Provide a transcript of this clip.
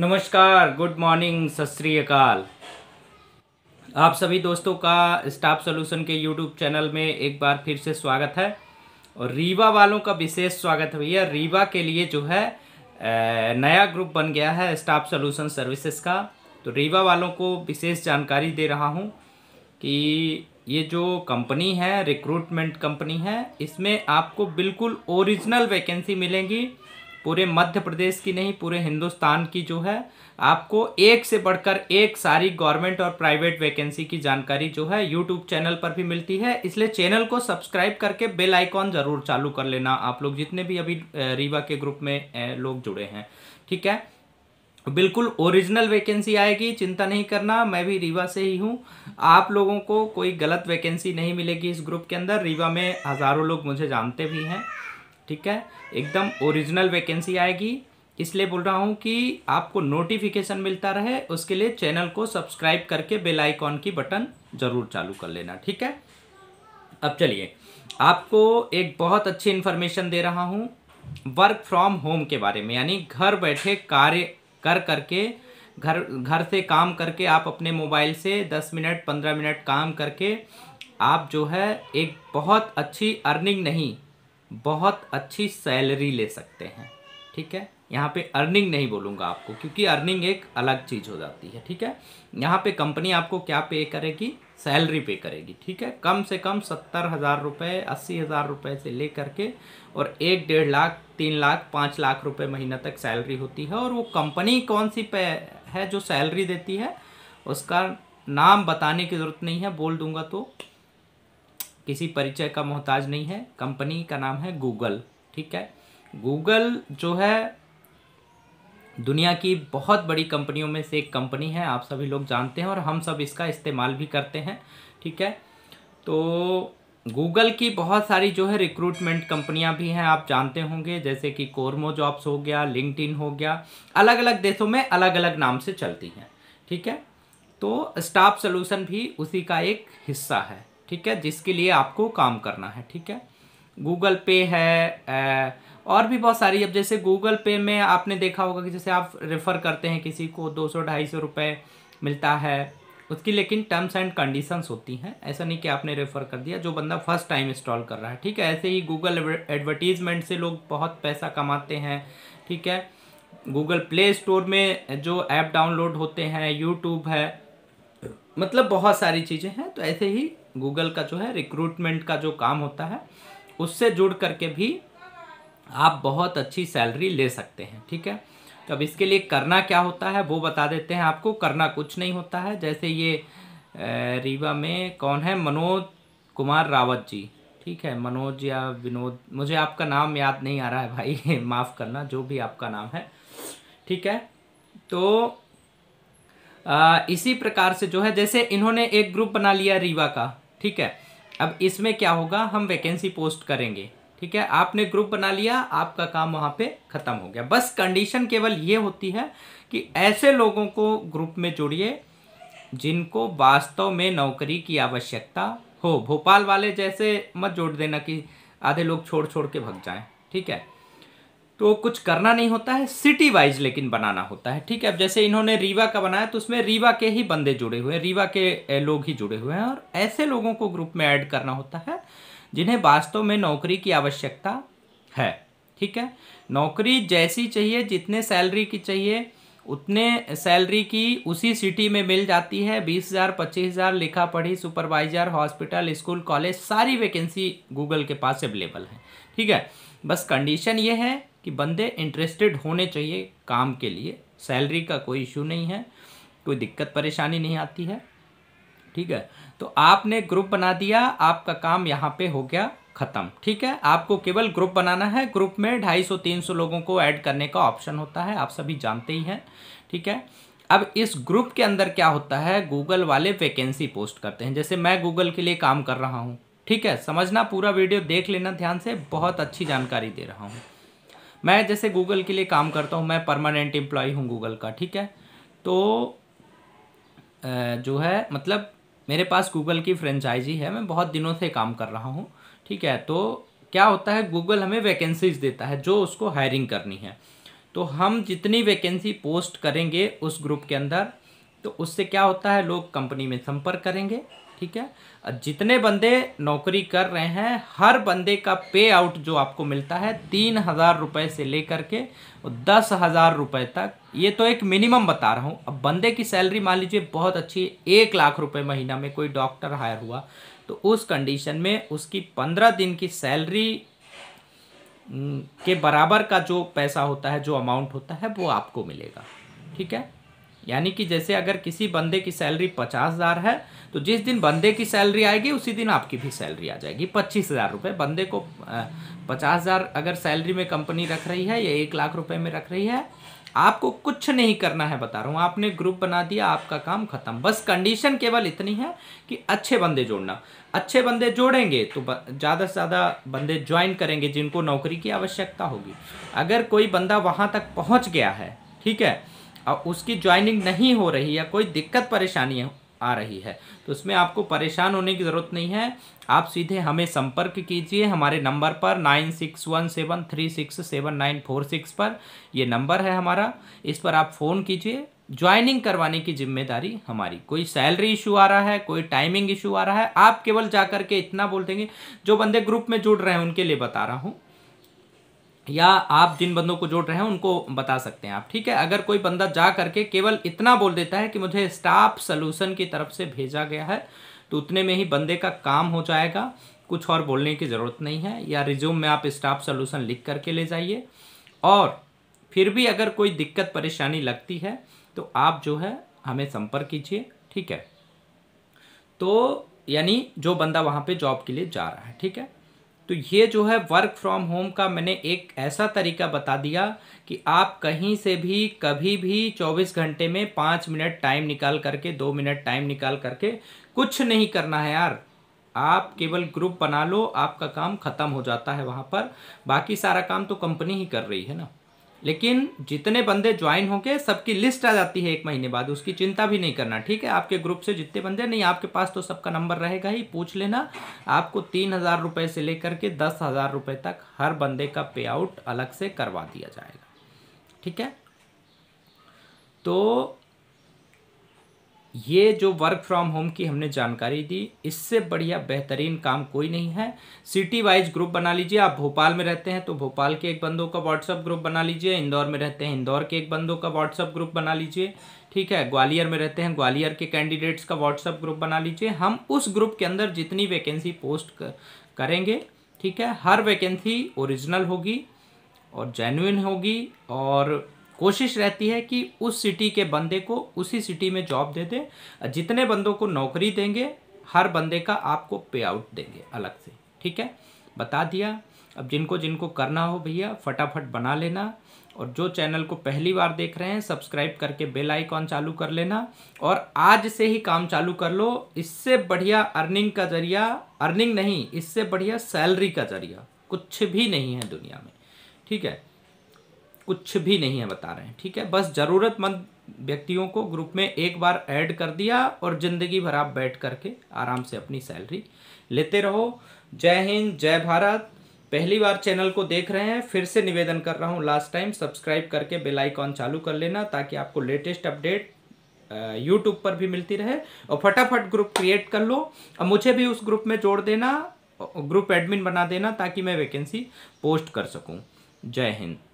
नमस्कार good morning सत अकाल आप सभी दोस्तों का स्टाफ सोल्यूशन के यूट्यूब चैनल में एक बार फिर से स्वागत है और रीवा वालों का विशेष स्वागत है भैया रीवा के लिए जो है नया ग्रुप बन गया है स्टाफ सोल्यूशन सर्विसेज का तो रीवा वालों को विशेष जानकारी दे रहा हूँ कि ये जो कंपनी है रिक्रूटमेंट कंपनी है इसमें आपको बिल्कुल ओरिजिनल वैकेंसी मिलेंगी पूरे मध्य प्रदेश की नहीं पूरे हिंदुस्तान की जो है आपको एक से बढ़कर एक सारी गवर्नमेंट और प्राइवेट वैकेंसी की जानकारी जो है यूट्यूब चैनल पर भी मिलती है इसलिए चैनल को सब्सक्राइब करके बेल आइकॉन ज़रूर चालू कर लेना आप लोग जितने भी अभी रीवा के ग्रुप में लोग जुड़े हैं ठीक है बिल्कुल ओरिजिनल वैकेंसी आएगी चिंता नहीं करना मैं भी रीवा से ही हूँ आप लोगों को कोई गलत वैकेंसी नहीं मिलेगी इस ग्रुप के अंदर रीवा में हज़ारों लोग मुझे जानते भी हैं ठीक है एकदम ओरिजिनल वैकेंसी आएगी इसलिए बोल रहा हूँ कि आपको नोटिफिकेशन मिलता रहे उसके लिए चैनल को सब्सक्राइब करके बेल आइकॉन की बटन ज़रूर चालू कर लेना ठीक है अब चलिए आपको एक बहुत अच्छी इन्फॉर्मेशन दे रहा हूँ वर्क फ्रॉम होम के बारे में यानी घर बैठे कार्य कर करके घर घर से काम करके आप अपने मोबाइल से दस मिनट पंद्रह मिनट काम करके आप जो है एक बहुत अच्छी अर्निंग नहीं बहुत अच्छी सैलरी ले सकते हैं ठीक है यहाँ पे अर्निंग नहीं बोलूँगा आपको क्योंकि अर्निंग एक अलग चीज़ हो जाती है ठीक है यहाँ पे कंपनी आपको क्या पे करेगी सैलरी पे करेगी ठीक है कम से कम सत्तर हज़ार रुपये अस्सी हज़ार रुपये से ले करके और एक डेढ़ लाख तीन लाख पाँच लाख रुपये महीना तक सैलरी होती है और वो कंपनी कौन सी पे है जो सैलरी देती है उसका नाम बताने की ज़रूरत नहीं है बोल दूंगा तो किसी परिचय का मोहताज नहीं है कंपनी का नाम है गूगल ठीक है गूगल जो है दुनिया की बहुत बड़ी कंपनियों में से एक कंपनी है आप सभी लोग जानते हैं और हम सब इसका इस्तेमाल भी करते हैं ठीक है तो गूगल की बहुत सारी जो है रिक्रूटमेंट कंपनियां भी हैं आप जानते होंगे जैसे कि कोरमो जॉब्स हो गया लिंकड हो गया अलग अलग देशों में अलग अलग नाम से चलती हैं ठीक है तो स्टाफ सोल्यूशन भी उसी का एक हिस्सा है ठीक है जिसके लिए आपको काम करना है ठीक है गूगल पे है और भी बहुत सारी अब जैसे गूगल पे में आपने देखा होगा कि जैसे आप रेफ़र करते हैं किसी को दो सौ ढाई सौ रुपये मिलता है उसकी लेकिन टर्म्स एंड कंडीशंस होती हैं ऐसा नहीं कि आपने रेफ़र कर दिया जो बंदा फर्स्ट टाइम इंस्टॉल कर रहा है ठीक है ऐसे ही गूगल एडवर्टीज़मेंट से लोग बहुत पैसा कमाते हैं ठीक है गूगल प्ले स्टोर में जो ऐप डाउनलोड होते हैं यूट्यूब है मतलब बहुत सारी चीज़ें हैं तो ऐसे ही गूगल का जो है रिक्रूटमेंट का जो काम होता है उससे जुड़ करके भी आप बहुत अच्छी सैलरी ले सकते हैं ठीक है तो अब इसके लिए करना क्या होता है वो बता देते हैं आपको करना कुछ नहीं होता है जैसे ये रीवा में कौन है मनोज कुमार रावत जी ठीक है मनोज या विनोद मुझे आपका नाम याद नहीं आ रहा है भाई माफ़ करना जो भी आपका नाम है ठीक है तो आ, इसी प्रकार से जो है जैसे इन्होंने एक ग्रुप बना लिया रीवा का ठीक है अब इसमें क्या होगा हम वैकेंसी पोस्ट करेंगे ठीक है आपने ग्रुप बना लिया आपका काम वहाँ पे ख़त्म हो गया बस कंडीशन केवल ये होती है कि ऐसे लोगों को ग्रुप में जोड़िए जिनको वास्तव में नौकरी की आवश्यकता हो भोपाल वाले जैसे मत जोड़ देना कि आधे लोग छोड़ छोड़ के भग जाए ठीक है तो कुछ करना नहीं होता है सिटी वाइज लेकिन बनाना होता है ठीक है अब जैसे इन्होंने रीवा का बनाया तो उसमें रीवा के ही बंदे जुड़े हुए हैं रीवा के लोग ही जुड़े हुए हैं और ऐसे लोगों को ग्रुप में ऐड करना होता है जिन्हें वास्तव में नौकरी की आवश्यकता है ठीक है नौकरी जैसी चाहिए जितने सैलरी की चाहिए उतने सैलरी की उसी सिटी में मिल जाती है बीस हज़ार पच्चीस हज़ार लिखा पढ़ी सुपरवाइज़र हॉस्पिटल स्कूल कॉलेज सारी वैकेंसी गूगल के पास अवेलेबल है ठीक है बस कंडीशन ये है कि बंदे इंटरेस्टेड होने चाहिए काम के लिए सैलरी का कोई इशू नहीं है कोई दिक्कत परेशानी नहीं आती है ठीक है तो आपने ग्रुप बना दिया आपका काम यहाँ पे हो गया ख़त्म ठीक है आपको केवल ग्रुप बनाना है ग्रुप में ढाई सौ तीन सौ लोगों को ऐड करने का ऑप्शन होता है आप सभी जानते ही हैं ठीक है अब इस ग्रुप के अंदर क्या होता है गूगल वाले वैकेंसी पोस्ट करते हैं जैसे मैं गूगल के लिए काम कर रहा हूँ ठीक है समझना पूरा वीडियो देख लेना ध्यान से बहुत अच्छी जानकारी दे रहा हूँ मैं जैसे गूगल के लिए काम करता हूँ मैं परमानेंट एम्प्लॉय हूँ गूगल का ठीक है तो जो है मतलब मेरे पास गूगल की फ्रेंचाइजी है मैं बहुत दिनों से काम कर रहा हूँ ठीक है तो क्या होता है गूगल हमें वैकेंसीज देता है जो उसको हायरिंग करनी है तो हम जितनी वैकेंसी पोस्ट करेंगे उस ग्रुप के अंदर तो उससे क्या होता है लोग कंपनी में संपर्क करेंगे ठीक है जितने बंदे नौकरी कर रहे हैं हर बंदे का पे आउट जो आपको मिलता है तीन हज़ार रुपये से लेकर के दस हज़ार रुपये तक ये तो एक मिनिमम बता रहा हूँ अब बंदे की सैलरी मान लीजिए बहुत अच्छी एक लाख रुपये महीना में कोई डॉक्टर हायर हुआ तो उस कंडीशन में उसकी पंद्रह दिन की सैलरी के बराबर का जो पैसा होता है जो अमाउंट होता है वो आपको मिलेगा ठीक है यानी कि जैसे अगर किसी बंदे की सैलरी पचास हज़ार है तो जिस दिन बंदे की सैलरी आएगी उसी दिन आपकी भी सैलरी आ जाएगी पच्चीस हज़ार रुपये बंदे को पचास हज़ार अगर सैलरी में कंपनी रख रही है या एक लाख रुपये में रख रही है आपको कुछ नहीं करना है बता रहा हूँ आपने ग्रुप बना दिया आपका काम खत्म बस कंडीशन केवल इतनी है कि अच्छे बंदे जोड़ना अच्छे बंदे जोड़ेंगे तो ज़्यादा से ज़्यादा बंदे ज्वाइन करेंगे जिनको नौकरी की आवश्यकता होगी अगर कोई बंदा वहाँ तक पहुँच गया है ठीक है और उसकी ज्वाइनिंग नहीं हो रही है कोई दिक्कत परेशानी आ रही है तो उसमें आपको परेशान होने की ज़रूरत नहीं है आप सीधे हमें संपर्क कीजिए हमारे नंबर पर nine six one seven three six seven nine four six पर यह नंबर है हमारा इस पर आप फ़ोन कीजिए ज्वाइनिंग करवाने की जिम्मेदारी हमारी कोई सैलरी इशू आ रहा है कोई टाइमिंग इशू आ रहा है आप केवल जा करके इतना बोल देंगे जो बंदे ग्रुप में जुड़ रहे हैं उनके लिए बता रहा हूँ या आप जिन बंदों को जोड़ रहे हैं उनको बता सकते हैं आप ठीक है अगर कोई बंदा जा करके केवल इतना बोल देता है कि मुझे स्टाफ सोल्यूशन की तरफ से भेजा गया है तो उतने में ही बंदे का काम हो जाएगा कुछ और बोलने की ज़रूरत नहीं है या रिज्यूम में आप स्टाफ सोल्यूशन लिख करके ले जाइए और फिर भी अगर कोई दिक्कत परेशानी लगती है तो आप जो है हमें संपर्क कीजिए ठीक है तो यानी जो बंदा वहाँ पे जॉब के लिए जा रहा है ठीक है तो ये जो है वर्क फ्रॉम होम का मैंने एक ऐसा तरीका बता दिया कि आप कहीं से भी कभी भी 24 घंटे में पांच मिनट टाइम निकाल करके दो मिनट टाइम निकाल करके कुछ नहीं करना है यार आप केवल ग्रुप बना लो आपका काम ख़त्म हो जाता है वहाँ पर बाकी सारा काम तो कंपनी ही कर रही है ना लेकिन जितने बंदे ज्वाइन होंगे सबकी लिस्ट आ जाती है एक महीने बाद उसकी चिंता भी नहीं करना ठीक है आपके ग्रुप से जितने बंदे नहीं आपके पास तो सबका नंबर रहेगा ही पूछ लेना आपको तीन हज़ार रुपये से लेकर के दस हज़ार रुपये तक हर बंदे का पे आउट अलग से करवा दिया जाएगा ठीक है तो ये जो वर्क फ्रॉम होम की हमने जानकारी दी इससे बढ़िया बेहतरीन काम कोई नहीं है सिटी वाइज ग्रुप बना लीजिए आप भोपाल में रहते हैं तो भोपाल के एक बंदों का व्हाट्सअप ग्रुप बना लीजिए इंदौर में रहते हैं इंदौर के एक बंदों का व्हाट्सअप ग्रुप बना लीजिए ठीक है ग्वालियर में रहते हैं ग्वालियर के कैंडिडेट्स का व्हाट्सअप ग्रुप बना लीजिए हम उस ग्रुप के अंदर जितनी वैकेंसी पोस्ट करेंगे ठीक है हर वैकेंसी ओरिजिनल होगी और जेन्यून होगी और कोशिश रहती है कि उस सिटी के बंदे को उसी सिटी में जॉब दे दें जितने बंदों को नौकरी देंगे हर बंदे का आपको पे आउट देंगे अलग से ठीक है बता दिया अब जिनको जिनको करना हो भैया फटाफट बना लेना और जो चैनल को पहली बार देख रहे हैं सब्सक्राइब करके बेल आइकॉन चालू कर लेना और आज से ही काम चालू कर लो इससे बढ़िया अर्निंग का जरिया अर्निंग नहीं इससे बढ़िया सैलरी का जरिया कुछ भी नहीं है दुनिया में ठीक है कुछ भी नहीं है बता रहे हैं ठीक है बस ज़रूरतमंद व्यक्तियों को ग्रुप में एक बार ऐड कर दिया और ज़िंदगी भर आप बैठ करके आराम से अपनी सैलरी लेते रहो जय हिंद जय भारत पहली बार चैनल को देख रहे हैं फिर से निवेदन कर रहा हूँ लास्ट टाइम सब्सक्राइब करके बेल आइकॉन चालू कर लेना ताकि आपको लेटेस्ट अपडेट यूट्यूब पर भी मिलती रहे और फटाफट ग्रुप क्रिएट कर लो और मुझे भी उस ग्रुप में जोड़ देना ग्रुप एडमिन बना देना ताकि मैं वैकेंसी पोस्ट कर सकूँ जय हिंद